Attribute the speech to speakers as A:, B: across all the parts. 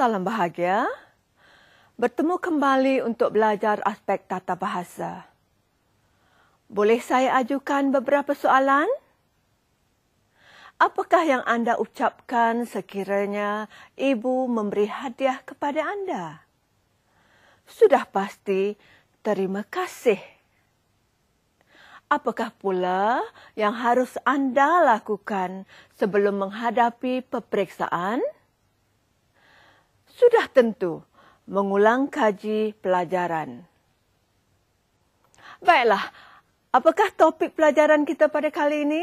A: Salam bahagia. Bertemu kembali untuk belajar aspek tata bahasa. Boleh saya ajukan beberapa soalan? Apakah yang anda ucapkan sekiranya ibu memberi hadiah kepada anda? Sudah pasti terima kasih. Apakah pula yang harus anda lakukan sebelum menghadapi peperiksaan? sudah tentu mengulang kaji pelajaran. Baiklah, apakah topik pelajaran kita pada kali ini?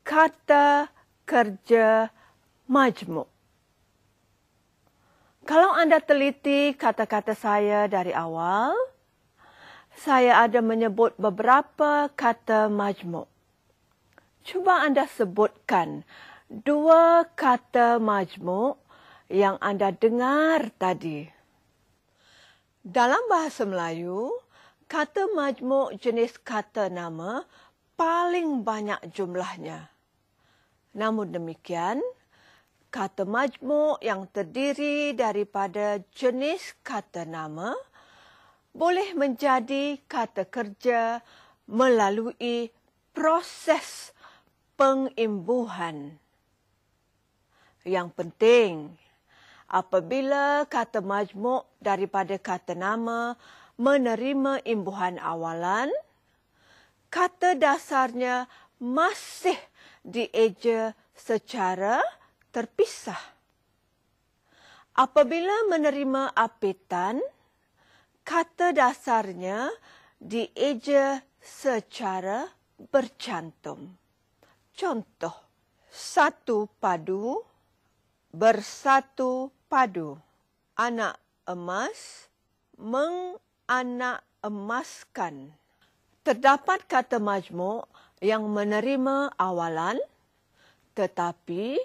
A: Kata kerja majmuk. Kalau anda teliti kata-kata saya dari awal, saya ada menyebut beberapa kata majmuk. Cuba anda sebutkan dua kata majmuk yang anda dengar tadi. Dalam bahasa Melayu, kata majmuk jenis kata nama paling banyak jumlahnya. Namun demikian, kata majmuk yang terdiri daripada jenis kata nama boleh menjadi kata kerja melalui proses pengimbuhan. Yang penting, apabila kata majmuk daripada kata nama menerima imbuhan awalan, kata dasarnya masih dieja secara terpisah. Apabila menerima apitan, kata dasarnya dieja secara bercantum. Contoh, satu padu bersatu padu anak emas menganak emaskan. Terdapat kata majmuk yang menerima awalan tetapi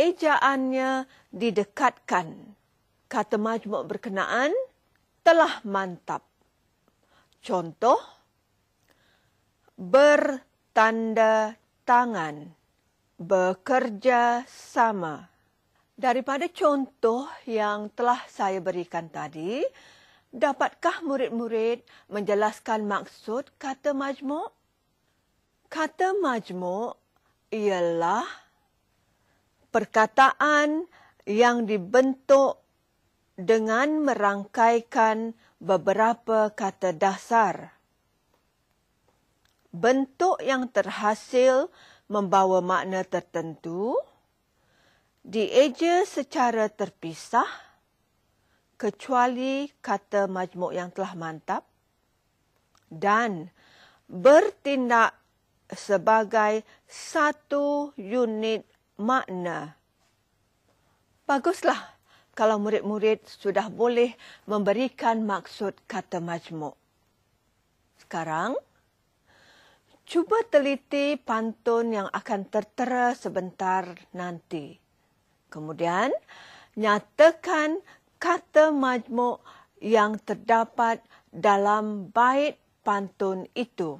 A: ejaannya didekatkan. Kata majmuk berkenaan telah mantap. Contoh, bertanda tangan, bekerja sama. Daripada contoh yang telah saya berikan tadi, dapatkah murid-murid menjelaskan maksud kata majmuk? Kata majmuk ialah perkataan yang dibentuk dengan merangkaikan beberapa kata dasar. Bentuk yang terhasil membawa makna tertentu dieja secara terpisah kecuali kata majmuk yang telah mantap dan bertindak sebagai satu unit makna. Baguslah kalau murid-murid sudah boleh memberikan maksud kata majmuk. Sekarang, cuba teliti pantun yang akan tertera sebentar nanti. Kemudian, nyatakan kata majmuk yang terdapat dalam bait pantun itu.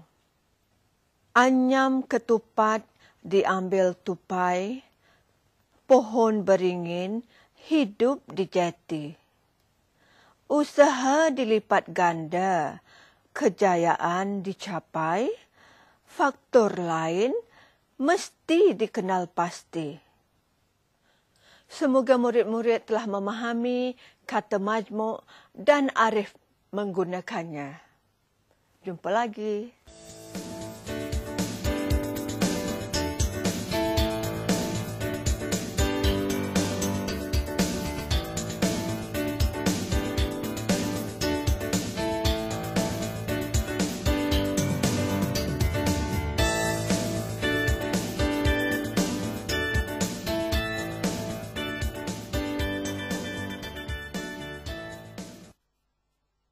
A: Anyam ketupat diambil tupai, pohon beringin hidup di jeti. Usaha dilipat ganda, kejayaan dicapai, faktor lain mesti dikenal pasti. Semoga murid-murid telah memahami kata majmuk dan arif menggunakannya. Jumpa lagi.